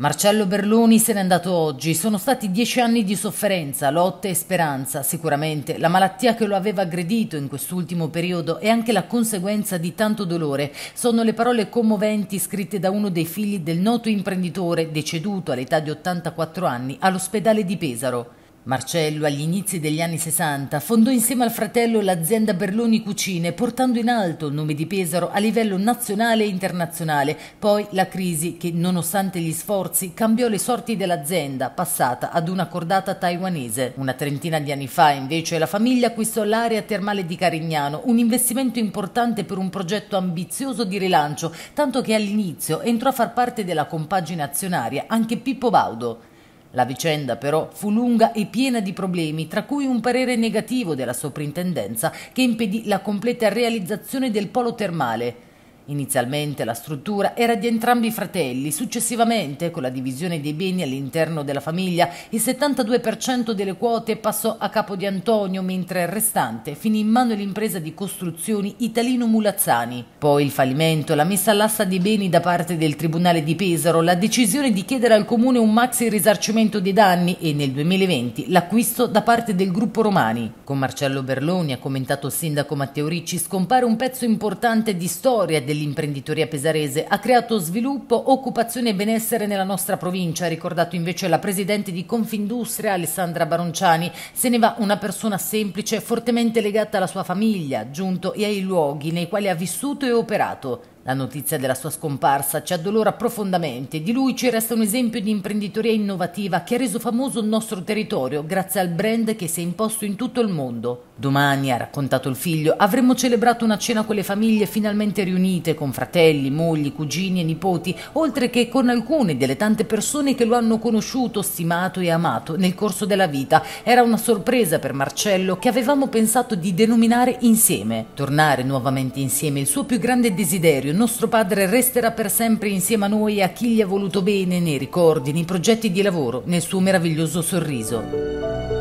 Marcello Berloni se n'è andato oggi. Sono stati dieci anni di sofferenza, lotte e speranza. Sicuramente la malattia che lo aveva aggredito in quest'ultimo periodo è anche la conseguenza di tanto dolore sono le parole commoventi scritte da uno dei figli del noto imprenditore deceduto all'età di 84 anni all'ospedale di Pesaro. Marcello, agli inizi degli anni 60, fondò insieme al fratello l'azienda Berloni Cucine, portando in alto il nome di Pesaro a livello nazionale e internazionale. Poi la crisi, che nonostante gli sforzi, cambiò le sorti dell'azienda, passata ad una cordata taiwanese. Una trentina di anni fa, invece, la famiglia acquistò l'area termale di Carignano, un investimento importante per un progetto ambizioso di rilancio, tanto che all'inizio entrò a far parte della compagine azionaria anche Pippo Baudo. La vicenda però fu lunga e piena di problemi, tra cui un parere negativo della soprintendenza che impedì la completa realizzazione del polo termale, Inizialmente la struttura era di entrambi i fratelli, successivamente con la divisione dei beni all'interno della famiglia il 72% delle quote passò a capo di Antonio mentre il restante finì in mano l'impresa di costruzioni Italino Mulazzani. Poi il fallimento, la messa all'asta dei beni da parte del Tribunale di Pesaro, la decisione di chiedere al comune un maxi risarcimento dei danni e nel 2020 l'acquisto da parte del gruppo Romani. Con Marcello Berloni, ha commentato il sindaco Matteo Ricci, scompare un pezzo importante di storia del degli imprenditori a Pesarese, ha creato sviluppo, occupazione e benessere nella nostra provincia, ha ricordato invece la presidente di Confindustria Alessandra Baronciani. Se ne va una persona semplice, fortemente legata alla sua famiglia, giunto e ai luoghi nei quali ha vissuto e operato. La notizia della sua scomparsa ci addolora profondamente. Di lui ci resta un esempio di imprenditoria innovativa che ha reso famoso il nostro territorio grazie al brand che si è imposto in tutto il mondo. Domani, ha raccontato il figlio, avremmo celebrato una cena con le famiglie finalmente riunite, con fratelli, mogli, cugini e nipoti, oltre che con alcune delle tante persone che lo hanno conosciuto, stimato e amato nel corso della vita. Era una sorpresa per Marcello che avevamo pensato di denominare insieme. Tornare nuovamente insieme, il suo più grande desiderio Calvario, nostro padre resterà per sempre insieme a noi e a chi gli ha voluto bene nei ricordi, nei progetti di lavoro, nel suo meraviglioso sorriso.